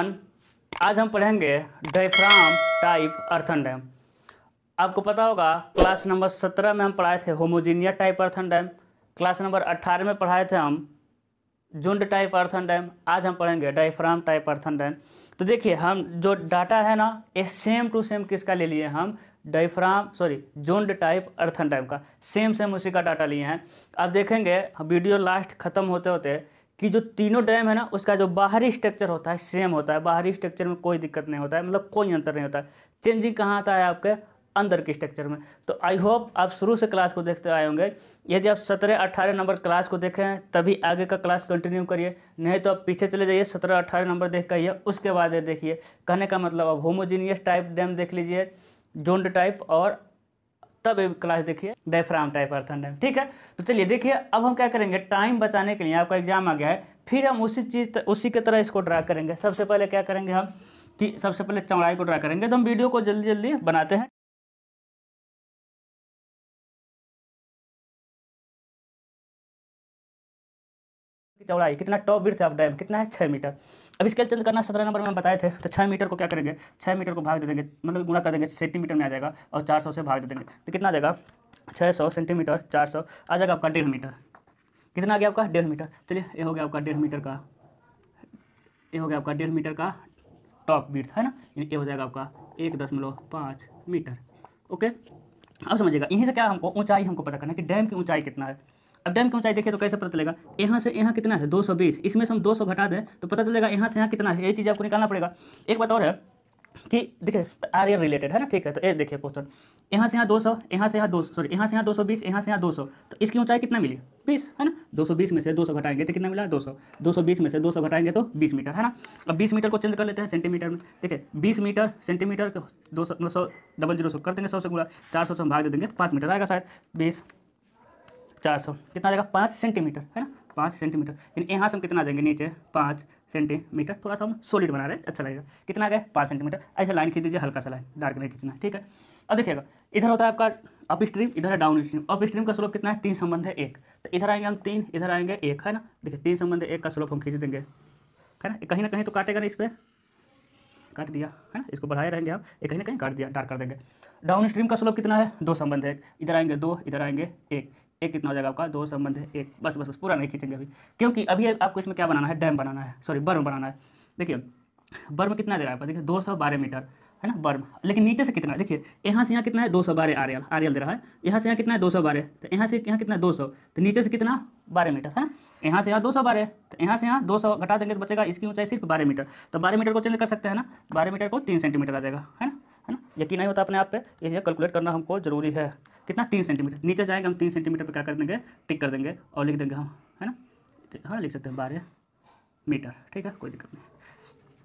Everyone आज हम पढ़ेंगे डायफ्राम टाइप अर्थन डैम आपको पता होगा क्लास नंबर सत्रह में हम पढ़ाए थे homogeneous type earthen dam class number अट्ठारह में पढ़ाए थे हम झुंड टाइप अर्थन डैम आज हम पढ़ेंगे डायफ्राम टाइप अर्थन डैम तो देखिए हम जो डाटा है ना ये सेम टू सेम किसका ले लिए हम diaphragm sorry zoned type earthen dam का सेम सेम उसी का डाटा लिए हैं अब देखेंगे वीडियो लास्ट खत्म होते होते कि जो तीनों डैम है ना उसका जो बाहरी स्ट्रक्चर होता है सेम होता है बाहरी स्ट्रक्चर में कोई दिक्कत नहीं होता है मतलब कोई अंतर नहीं होता है चेंजिंग कहाँ आता है आपके अंदर के स्ट्रक्चर में तो आई होप आप शुरू से क्लास को देखते आए होंगे यदि आप सत्रह अट्ठारह नंबर क्लास को देखें तभी आगे का क्लास कंटिन्यू करिए नहीं तो आप पीछे चले जाइए सत्रह अट्ठारह नंबर देख करिए उसके बाद ये देखिए कहने का मतलब आप होमोजीनियस टाइप डैम देख लीजिए जोन्ड टाइप और तब क्लास देखिए डायफ्राम टाइप अर्थन ठीक है तो चलिए देखिए अब हम क्या करेंगे टाइम बचाने के लिए आपका एग्जाम आ गया है फिर हम उसी चीज़ उसी की तरह इसको ड्रा करेंगे सबसे पहले क्या करेंगे हम कि सबसे पहले चौड़ाई को ड्रा करेंगे तो हम वीडियो को जल्दी जल्दी बनाते हैं चौड़ाई कितना टॉप विर्थ ऑफ डैम कितना है छः मीटर अब स्केल चेंज करना सत्रह नंबर में बताए थे तो छः मीटर को क्या करेंगे छः मीटर को भाग दे देंगे मतलब गुणा कर देंगे सेंटीमीटर में आ जाएगा और चार सौ से भाग दे देंगे तो कितना जाएगा छः सौ सेंटीमीटर चार सौ आ जाएगा आपका डेढ़ मीटर कितना आ गया आपका डेढ़ मीटर चलिए ये हो गया आपका डेढ़ मीटर का ये हो गया आपका डेढ़ मीटर का टॉप बीट है ना ये हो जाएगा आपका एक दशमलव पाँच मीटर ओके अब समझिएगा यहीं से क्या हमको ऊंचाई हमको पता करना है कि डैम की ऊंचाई कितना है अब डैम की ऊंचाई देखिए तो कैसे पता चलेगा यहाँ से यहाँ कितना है 220 इसमें से हम 200 घटा दें तो पता चलेगा यहाँ से यहाँ कितना है ये चीज़ आपको निकालना पड़ेगा एक बात और है कि देखिए आर्यर रिलेटेड है ना ठीक है तो ये देखिए क्वेश्चन यहाँ से यहाँ 200 यहाँ से यहाँ दो सॉरी यहाँ से यहाँ 220 यहाँ से यहाँ 200 तो इसकी ऊंचाई कितना मिली 20 है ना 220 में से 200 घटाएंगे तो कितना मिला 200 बीस में से 200 घटाएंगे तो 20 मीटर है ना अब 20 मीटर को चेंज कर लेते हैं सेंटीमीटर में देखिए बीस मीटर सेंटीमीटर दो मतलब सौ डबल जीरो सौ कर देंगे सौ से गुड़ा चार सौ से हम भाग दे देंगे तो पाँच मीटर आएगा शायद बीस चार सौ कितना आ जाएगा पाँच सेंटीमीटर है ना पाँच सेंटीमीटर यानी यहाँ से हम कितना देंगे नीचे पाँच सेंटीमीटर थोड़ा सा हम सॉलिड बना रहे हैं अच्छा लगेगा कितना गया पाँच सेंटीमीटर ऐसा लाइन खींच दीजिए हल्का सा लाइन डार्क नहीं खींचना ठीक है अब देखिएगा इधर होता है आपका अप स्ट्रीम इधर है डाउन स्ट्रीम अप स्ट्रीम का स्लोप कितना है तीन संबंध है एक तो इधर आएंगे हम तीन इधर आएंगे एक है ना देखिए तीन संबंध एक का स्लोप हम खींच देंगे है ना कहीं ना कहीं तो काटेगा ना इस पर काट दिया है ना इसको बढ़ाए रहेंगे हम एक कहीं ना कहीं काट दिया डार्क कर देंगे डाउन स्ट्रीम का स्लोप कितना है दो संबंध है इधर आएंगे दो इधर आएंगे एक एक कितना हो जाएगा आपका दो संबंध है एक बस बस बस पूरा नहीं खींचेंगे अभी क्योंकि अभी आपको इसमें क्या बनाना है डैम बनाना है सॉरी बर्म बनाना है देखिए बर्म कितना दे रहा है देखिए दो सौ बारह मीटर है ना बर्म लेकिन नीचे से कितना है देखिए यहाँ से यहाँ कितना है दो सौ बारह आर एल दे रहा है यहाँ से यहाँ कितना है दो सौ बारह तो यहाँ से यहाँ कितना है दो सौ तो नीचे से कितना बारह मीटर है ना यहाँ से यहाँ दो सौ बारह तो यहाँ से यहाँ दो सौ घटा देंगे तो बचेगा इसकी ऊंचाई सिर्फ बारह मीटर तो बारह मीटर को चेंज कर सकते हैं ना बारह मीटर को तीन सेंटीमीटर आ जाएगा है ना है ना यकीन नहीं होता अपने आप पे ये कैलकुलेट करना हमको जरूरी है कितना तीन सेंटीमीटर नीचे जाएंगे हम तीन सेंटीमीटर पर क्या कर देंगे टिक कर देंगे और लिख देंगे हम हाँ, है ना हाँ लिख सकते हैं बारह मीटर ठीक है कोई दिक्कत नहीं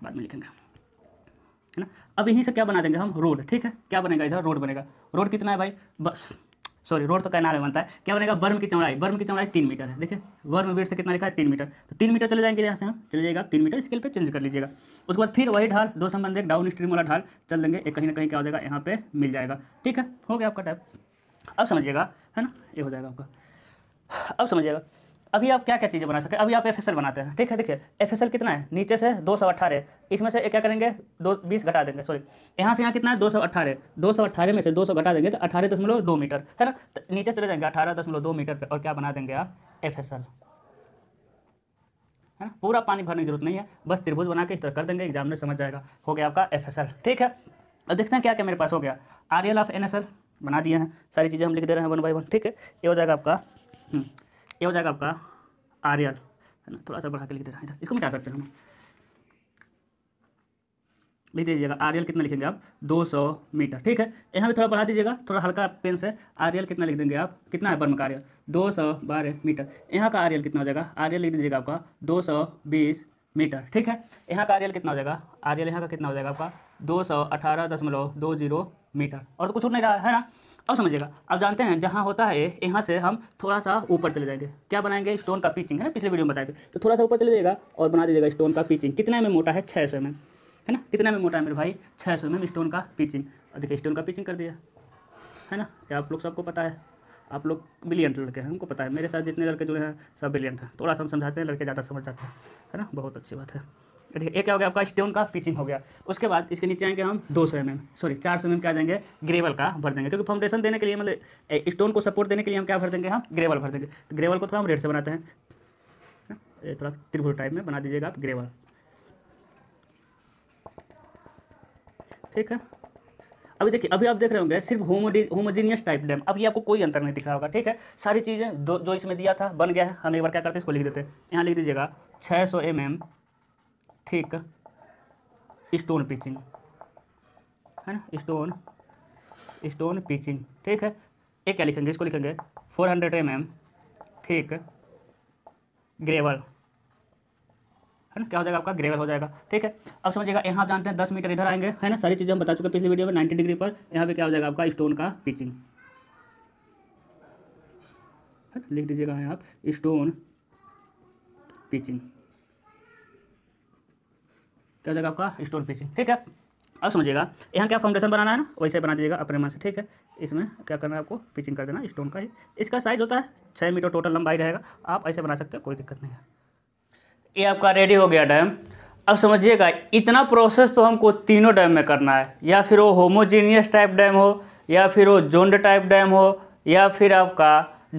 बाद में लिखेंगे है ना अब यहीं से क्या बना देंगे हम रोड ठीक है क्या बनेगा इधर रोड बनेगा रोड कितना है भाई बस सॉरी रोड तो कैनाल में बनता है क्या बनेगा बर्म की चौड़ाई बर्म की चौड़ाई तीन मीटर है देखिए वर्म वीर से कितना लिखा है तीन मीटर तो तीन मीटर चले जाएंगे यहाँ से हम हाँ? चले जाएगा तीन मीटर स्केल पे चेंज कर लीजिएगा उसके बाद फिर वही ढाल दो संबंध एक डाउन स्ट्रीम वाला ढाल चल देंगे एक कहीं ना कहीं क्या हो जाएगा यहाँ पे मिल जाएगा ठीक है हो गया आपका टाइप अब समझिएगा है ना ये हो जाएगा आपका अब समझिएगा अभी आप क्या क्या चीज़ें बना सकते हैं अभी आप एफ बनाते हैं ठीक है देखिए एफ कितना है नीचे से दो सौ अट्ठारह इसमें से क्या करेंगे दो बीस घटा देंगे सॉरी यहाँ से यहाँ कितना है दो सौ अट्ठारह दो सौ अट्ठारह में से दो सौ घटा देंगे तो अठारह दशमलव दो मीटर है ना तो नीचे चले जाएंगे अठारह दशमलव दो मीटर पर और क्या बना देंगे आप एफ है ना पूरा पानी भरने की जरूरत नहीं है बस त्रिभुज बना के इस तरह कर देंगे एग्जाम में समझ जाएगा हो गया आपका एफ ठीक है अब देखते हैं क्या क्या मेरे पास हो गया R L of N S L बना दिए हैं सारी चीज़ें हम लिख दे रहे हैं वन बाई वन ठीक है ये हो जाएगा आपका हम्म, ये हो जाएगा आपका आर एल है ना थोड़ा सा बढ़ा के लिख दे रहे हैं इसको मिटा सकते हैं हम लिख दीजिएगा आर एल कितना लिखेंगे आप 200 मीटर ठीक है यहाँ भी थोड़ा बढ़ा दीजिएगा थोड़ा हल्का पेन से आर एल कितना लिख देंगे आप कितना है बर्म का आर एल दो मीटर यहाँ का आर एल कितना हो जाएगा आर एल लिख दीजिएगा आपका 220 मीटर ठीक है यहाँ का आर एल कितना हो जाएगा आर एल यहाँ का कितना हो जाएगा आपका दो सौ अठारह दशमलव दो जीरो मीटर और तो कुछ नहीं रहा है ना अब समझिएगा अब जानते हैं जहाँ होता है यहाँ से हम थोड़ा सा ऊपर चले जाएंगे क्या बनाएंगे स्टोन का पीचिंग है ना पिछले वीडियो में बताए थे तो थोड़ा सा ऊपर चले जाएगा और बना दीजिएगा स्टोन का पीचिंग कितने में मोटा है छः सौ में है ना कितने में मोटा है मेरे भाई छः सौ में स्टोन का पीचिंग और देखिए स्टोन का पीचिंग कर दिया है ना ये आप लोग सबको पता है आप लोग ब्रिलियंट लड़के हैं हमको पता है मेरे साथ जितने लड़के जुड़े हैं सब ब्रिलियंट हैं थोड़ा सा हम समझाते हैं लड़के ज़्यादा समझ जाते हैं है ना बहुत अच्छी बात है है एक क्या हो गया आपका स्टोन का पिचिंग हो गया उसके बाद इसके नीचे आएंगे हम दो सौ एम सॉरी चार सौ एम क्या देंगे ग्रेवल का भर देंगे क्योंकि फाउंडेशन देने के लिए मतलब स्टोन को सपोर्ट देने के लिए हम क्या भर देंगे हम ग्रेवल भर देंगे तो ग्रेवल को थोड़ा हम रेड से बनाते हैं थोड़ा त्रिभुज टाइप में बना दीजिएगा आप ग्रेवल ठीक है अभी देखिए अभी आप देख रहे होंगे सिर्फ होमोजीनियस टाइप डैम अभी आपको कोई अंतर नहीं दिख रहा होगा ठीक है सारी चीज़ें जो इसमें दिया था बन गया है हम एक बार क्या करते हैं इसको लिख देते हैं यहाँ लिख दीजिएगा 600 सौ M M thick stone pitching है ना स्टोन स्टोन पिचिंग ठीक है एक क्या लिखेंगे इसको लिखेंगे four hundred M M thick gravel है ना क्या हो जाएगा आपका ग्रेवल हो जाएगा ठीक है अब समझिएगा यहाँ आप जानते हैं दस मीटर इधर आएंगे है ना सारी चीज़ें हम बता चुके हैं पिछले वीडियो में नाइन्टी डिग्री पर यहाँ पे क्या हो जाएगा आपका स्टोन का पिचिंग है ना लिख दीजिएगा यहाँ आप स्टोन पिचिंग क्या हो जाएगा आपका स्टोन फिशिंग ठीक है अब समझिएगा यहाँ क्या फाउंडेशन बनाना है ना वैसे बना दीजिएगा अपने मन से ठीक है इसमें क्या करना है आपको पिचिंग कर देना स्टोन का ही इसका साइज़ होता है छः मीटर टोटल लंबाई रहेगा आप ऐसे बना सकते हैं कोई दिक्कत नहीं है ये आपका रेडी हो गया डैम अब समझिएगा इतना प्रोसेस तो हमको तीनों डैम में करना है या फिर वो होमोजीनियस टाइप डैम हो या फिर वो जोंड टाइप डैम हो या फिर आपका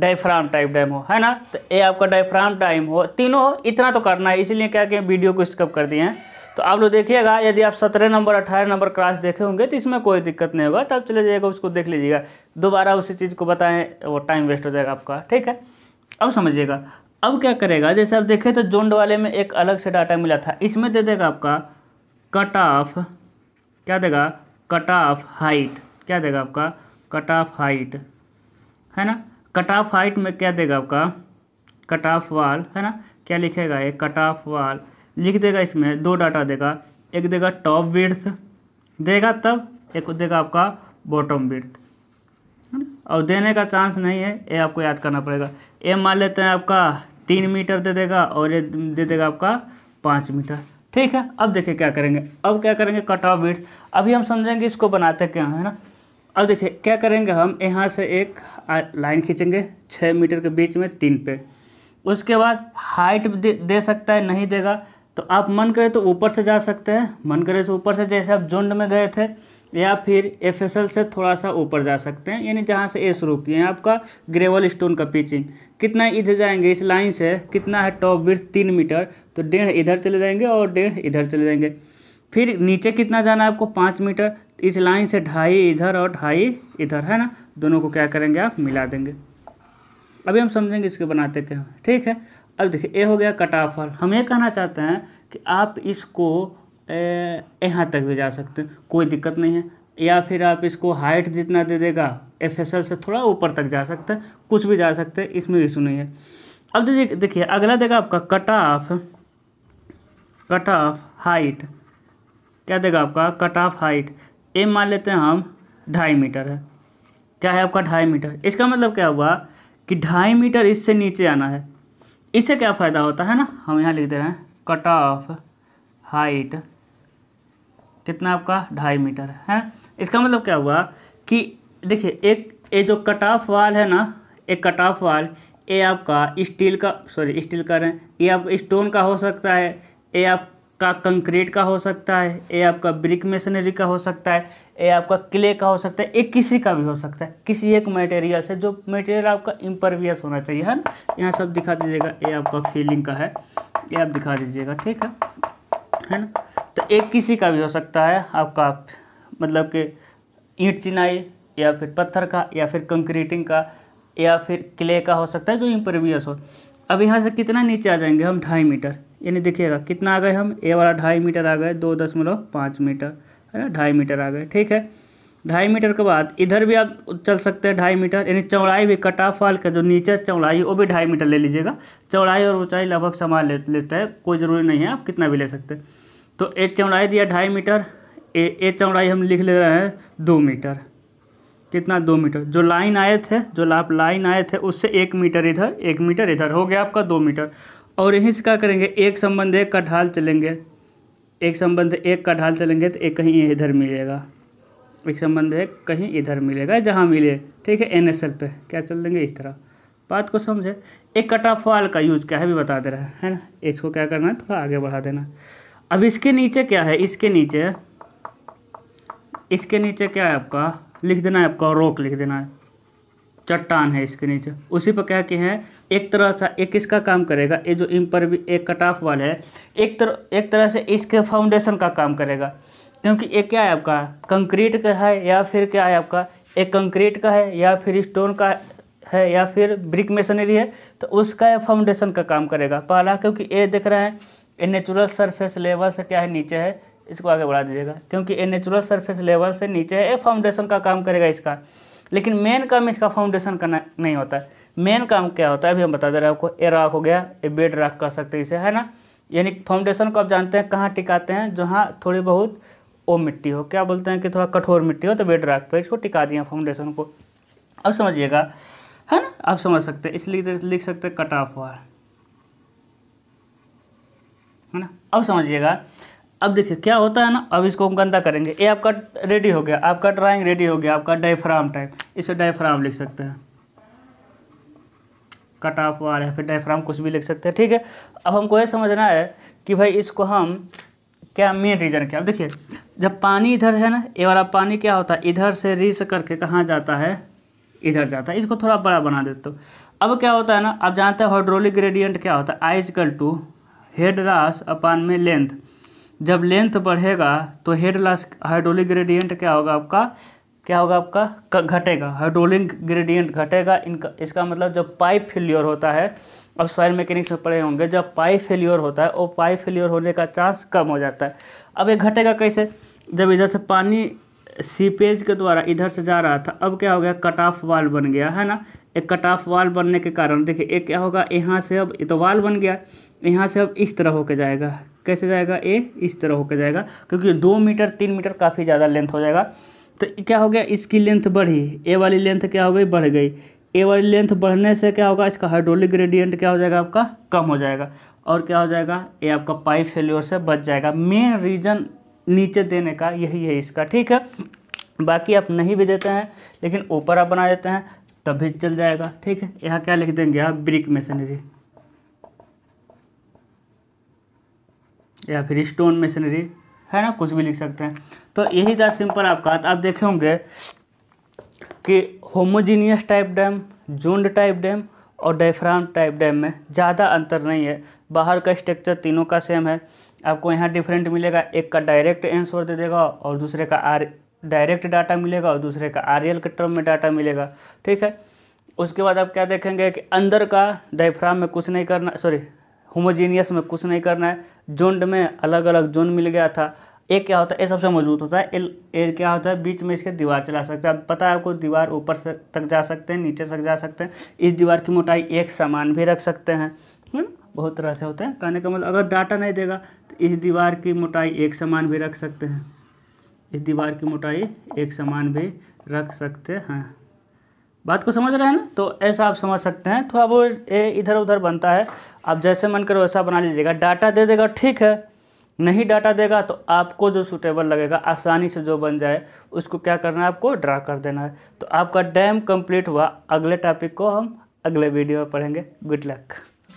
डायफ्राम टाइप डैम हो है ना तो ये आपका डायफ्राम टाइम हो तीनों हो इतना तो करना है इसीलिए क्या कि वीडियो को स्कप कर दिए हैं तो आप लोग देखिएगा यदि आप सत्रह नंबर अट्ठारह नंबर क्लास देखे होंगे तो इसमें कोई दिक्कत नहीं होगा तब चले जाइएगा उसको देख लीजिएगा दोबारा उसी चीज़ को बताएं वो टाइम वेस्ट हो जाएगा आपका ठीक है अब समझिएगा अब क्या करेगा जैसे आप देखें तो जोंड वाले में एक अलग से डाटा मिला था इसमें दे देगा आपका कट ऑफ क्या देगा कट ऑफ हाइट क्या देगा आपका कट ऑफ हाइट है ना कट ऑफ हाइट में क्या देगा आपका कट ऑफ वाल है ना क्या लिखेगा ये कट ऑफ वाल लिख देगा इसमें दो डाटा देगा एक देगा टॉप विड्थ देगा तब एक देगा आपका बॉटम विड्थ और देने का चांस नहीं है ये आपको याद करना पड़ेगा ये मान लेते हैं आपका तीन मीटर दे देगा और ये दे देगा आपका पाँच मीटर ठीक है अब देखिए क्या करेंगे अब क्या करेंगे कट ऑफ बिट्स अभी हम समझेंगे इसको बनाते क्या है ना अब देखिए क्या करेंगे हम यहाँ से एक लाइन खींचेंगे छः मीटर के बीच में तीन पे उसके बाद हाइट दे, दे सकता है नहीं देगा तो आप मन करें तो ऊपर से जा सकते हैं मन करे तो ऊपर से जैसे आप जोंड में गए थे या फिर एफ से थोड़ा सा ऊपर जा सकते हैं यानी जहाँ से ए शुरू किए हैं आपका ग्रेवल स्टोन का पिचिंग कितना इधर जाएंगे इस लाइन से कितना है टॉप विर्थ तीन मीटर तो डेढ़ इधर चले जाएंगे और डेढ़ इधर चले जाएंगे फिर नीचे कितना जाना है आपको पाँच मीटर इस लाइन से ढाई इधर और ढाई इधर है ना दोनों को क्या करेंगे आप मिला देंगे अभी हम समझेंगे इसके बनाते क्या ठीक है अब देखिए ए हो गया कट ऑफ हॉल हम ये कहना चाहते हैं कि आप इसको यहाँ तक भी जा सकते हैं कोई दिक्कत नहीं है या फिर आप इसको हाइट जितना दे देगा एफ एस एल से थोड़ा ऊपर तक जा सकते हैं कुछ भी जा सकते हैं इसमें इशू नहीं है अब तो देखिए अगला देगा आपका cut off cut off height क्या देगा आपका कट ऑफ हाइट ए मान लेते हैं हम ढाई मीटर है क्या है आपका ढाई मीटर इसका मतलब क्या हुआ कि ढाई मीटर इससे नीचे आना है इससे क्या फ़ायदा होता है ना हम यहाँ लिख दे रहे हैं कट ऑफ हाइट कितना आपका ढाई मीटर है इसका मतलब क्या हुआ कि देखिए एक ये जो कट ऑफ वाल है ना एक कट ऑफ वाल ये आपका स्टील का सॉरी स्टील का रहे ये आपका स्टोन का हो सकता है ये आपका कंक्रीट का हो सकता है ये आपका ब्रिक मशीनरी का हो सकता है ये आपका क्ले का हो सकता है एक किसी का भी हो सकता है किसी एक मटेरियल से जो मटेरियल आपका इम्परवियस होना चाहिए है ना यहाँ सब दिखा दीजिएगा ये आपका फीलिंग का है ये आप दिखा दीजिएगा ठीक है है ना तो एक किसी का भी हो सकता है आपका मतलब कि ईंट चिनाई या फिर पत्थर का या फिर कंक्रीटिंग का या फिर क्ले का हो सकता है जो इम्परवियस हो अब यहाँ से कितना नीचे आ जाएंगे हम ढाई मीटर यानी देखिएगा कितना आ गए हम ए वाला ढाई मीटर आ गए दो दशमलव पाँच मीटर है ना ढाई मीटर आ गए ठीक है ढाई मीटर के बाद इधर भी आप चल सकते हैं ढाई मीटर यानी चौड़ाई भी कटा वाल का जो नीचे चौड़ाई वो भी ढाई मीटर ले लीजिएगा चौड़ाई और ऊंचाई लगभग समान ले, लेता है कोई ज़रूरी नहीं है आप कितना भी ले सकते तो एक चौड़ाई दिया ढाई मीटर ए ए चौड़ाई हम लिख ले रहे हैं दो मीटर कितना दो मीटर जो लाइन आए थे जो आप लाइन आए थे उससे एक मीटर इधर एक मीटर इधर हो गया आपका दो मीटर और यहीं से क्या करेंगे एक संबंध एक का ढाल चलेंगे एक संबंध एक का ढाल चलेंगे तो एक कहीं इधर मिलेगा एक संबंध है कहीं इधर मिलेगा जहाँ मिले ठीक है एन एस एल पे क्या चल देंगे इस तरह बात को समझे एक कटा फॉल का यूज क्या है भी बता दे रहा है है ना इसको क्या करना है थोड़ा आगे बढ़ा देना अब इसके नीचे क्या है इसके नीचे इसके नीचे क्या है आपका लिख देना है आपका रोक लिख देना है चट्टान है इसके नीचे उसी पर क्या किए हैं एक तरह से एक किसका काम करेगा ये जो इम्पर भी एक कट ऑफ वाल है एक तरह एक तरह से इसके फाउंडेशन का काम करेगा क्योंकि ये क्या है आपका कंक्रीट का है या फिर क्या है आपका एक कंक्रीट का है या फिर स्टोन का है या फिर ब्रिक मशीनरी है तो उसका फाउंडेशन का काम करेगा पहला क्योंकि ये देख रहे हैं ये नेचुरल सरफेस लेवल से क्या है नीचे है इसको आगे बढ़ा दीजिएगा क्योंकि ये नेचुरल सरफेस लेवल से नीचे है ये फाउंडेशन का काम करेगा इसका लेकिन मेन काम इसका फाउंडेशन का नहीं होता है मेन काम क्या होता है अभी हम बता दे रहे हैं आपको ए रॉक हो गया ए बेड रॉक कह सकते हैं इसे है ना यानी फाउंडेशन को आप जानते हैं कहाँ टिकाते हैं जहाँ थोड़ी बहुत ओ मिट्टी हो क्या बोलते हैं कि थोड़ा कठोर मिट्टी हो तो बेड रॉक पर इसको टिका दिया फाउंडेशन को अब समझिएगा है ना आप समझ सकते हैं इसलिए तो लिख सकते हैं कट ऑफ हुआ है ना अब समझिएगा अब देखिए क्या होता है ना अब इसको हम गंदा करेंगे ये आपका रेडी हो गया आपका ड्राइंग रेडी हो गया आपका डायफ्राम टाइप इसे डायफ्राम लिख सकते हैं कट ऑफ वाल या फिर डायफ्राम कुछ भी लिख सकते हैं ठीक है अब हमको ये समझना है कि भाई इसको हम क्या मेन रीज़न क्या देखिए जब पानी इधर है ना ये वाला पानी क्या होता है इधर से रिस करके कहाँ जाता है इधर जाता है इसको थोड़ा बड़ा बना देते हो अब क्या होता है ना आप जानते हैं हाइड्रोलिक ग्रेडियंट क्या होता है आइजकल टू हेड लास अपान में लेंथ जब लेंथ बढ़ेगा तो हेड लास हाइड्रोलिक ग्रेडियंट क्या होगा आपका क्या होगा आपका घटेगा हाइड्रोलिंग ग्रेडियंट घटेगा इनका इसका मतलब जब पाइप फेल्योर होता है अब सॉइल मैकेनिक्स में पड़े होंगे जब पाइप फेल्योर होता है वो पाइप फेल्योर होने का चांस कम हो जाता है अब ये घटेगा कैसे जब इधर से पानी सीपेज के द्वारा इधर से जा रहा था अब क्या हो गया कट ऑफ वाल बन गया है ना एक कट ऑफ वाल बनने के कारण देखिए एक क्या होगा यहाँ से अब ये तो वाल बन गया यहाँ से अब इस तरह होके जाएगा कैसे जाएगा ए इस तरह होके जाएगा क्योंकि दो मीटर तीन मीटर काफ़ी ज़्यादा लेंथ हो जाएगा तो क्या हो गया इसकी लेंथ बढ़ी ए वाली लेंथ क्या हो गई बढ़ गई ए वाली लेंथ बढ़ने से क्या होगा इसका हाइड्रोलिक ग्रेडियंट क्या हो जाएगा आपका कम हो जाएगा और क्या हो जाएगा ये आपका पाइप फेल्योर से बच जाएगा मेन रीज़न नीचे देने का यही है इसका ठीक है बाकी आप नहीं भी देते हैं लेकिन ऊपर आप बना देते हैं तब भी चल जाएगा ठीक है यहाँ क्या लिख देंगे आप ब्रिक मशीनरी या फिर स्टोन मशीनरी है ना कुछ भी लिख सकते हैं तो यही था सिंपल आपका आप देखे होंगे कि homogeneous type dam zoned type dam और डेफ्राम टाइप डैम में ज़्यादा अंतर नहीं है बाहर का स्ट्रक्चर तीनों का सेम है आपको यहाँ डिफरेंट मिलेगा एक का डायरेक्ट आंसर दे देगा और दूसरे का आर डायरेक्ट डाटा मिलेगा और दूसरे का आर के टर्म में डाटा मिलेगा ठीक है उसके बाद आप क्या देखेंगे कि अंदर का डायफ्राम में कुछ नहीं करना सॉरी होमोजीनियस में कुछ नहीं करना है जोंड में अलग अलग जोन मिल गया था ए क्या होता है ए सबसे मजबूत होता है एल ए क्या होता है बीच में इसके दीवार चला सकता है पता है आपको दीवार ऊपर तक जा सकते हैं नीचे तक जा सकते हैं इस दीवार की मोटाई एक समान भी रख सकते हैं है ना बहुत तरह से होते हैं कहने का मतलब अगर डाटा नहीं देगा तो इस दीवार की मोटाई एक समान भी रख सकते हैं इस दीवार की मोटाई एक समान भी रख सकते हैं बात को समझ रहे हैं ना तो ऐसा आप समझ सकते हैं थोड़ा वो ए इधर उधर बनता है आप जैसे मन करो वैसा बना लीजिएगा डाटा दे देगा ठीक है नहीं डाटा देगा तो आपको जो सूटेबल लगेगा आसानी से जो बन जाए उसको क्या करना है आपको ड्रा कर देना है तो आपका डैम कंप्लीट हुआ अगले टॉपिक को हम अगले वीडियो में पढ़ेंगे गुड लक